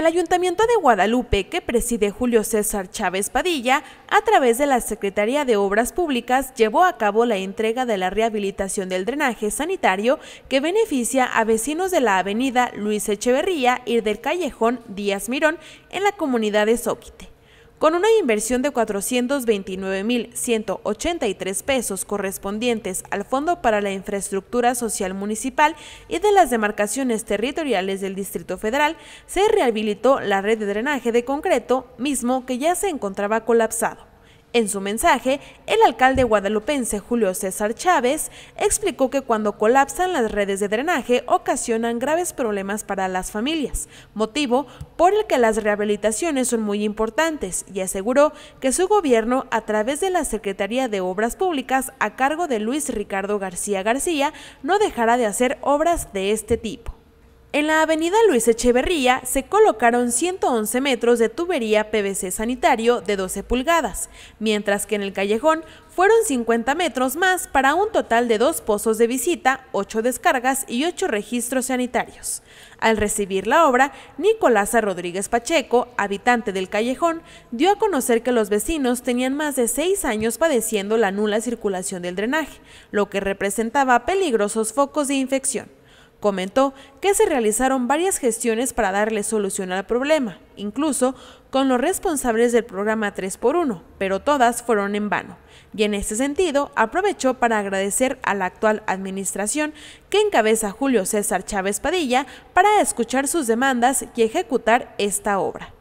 El Ayuntamiento de Guadalupe, que preside Julio César Chávez Padilla, a través de la Secretaría de Obras Públicas, llevó a cabo la entrega de la rehabilitación del drenaje sanitario que beneficia a vecinos de la avenida Luis Echeverría y del callejón Díaz Mirón en la comunidad de Zóquite con una inversión de 429.183 pesos correspondientes al Fondo para la Infraestructura Social Municipal y de las demarcaciones territoriales del Distrito Federal, se rehabilitó la red de drenaje de concreto mismo que ya se encontraba colapsado. En su mensaje, el alcalde guadalupense Julio César Chávez explicó que cuando colapsan las redes de drenaje ocasionan graves problemas para las familias, motivo por el que las rehabilitaciones son muy importantes y aseguró que su gobierno, a través de la Secretaría de Obras Públicas a cargo de Luis Ricardo García García, no dejará de hacer obras de este tipo. En la avenida Luis Echeverría se colocaron 111 metros de tubería PVC sanitario de 12 pulgadas, mientras que en el callejón fueron 50 metros más para un total de dos pozos de visita, ocho descargas y ocho registros sanitarios. Al recibir la obra, Nicolás Rodríguez Pacheco, habitante del callejón, dio a conocer que los vecinos tenían más de seis años padeciendo la nula circulación del drenaje, lo que representaba peligrosos focos de infección. Comentó que se realizaron varias gestiones para darle solución al problema, incluso con los responsables del programa 3x1, pero todas fueron en vano. Y en este sentido, aprovechó para agradecer a la actual administración que encabeza Julio César Chávez Padilla para escuchar sus demandas y ejecutar esta obra.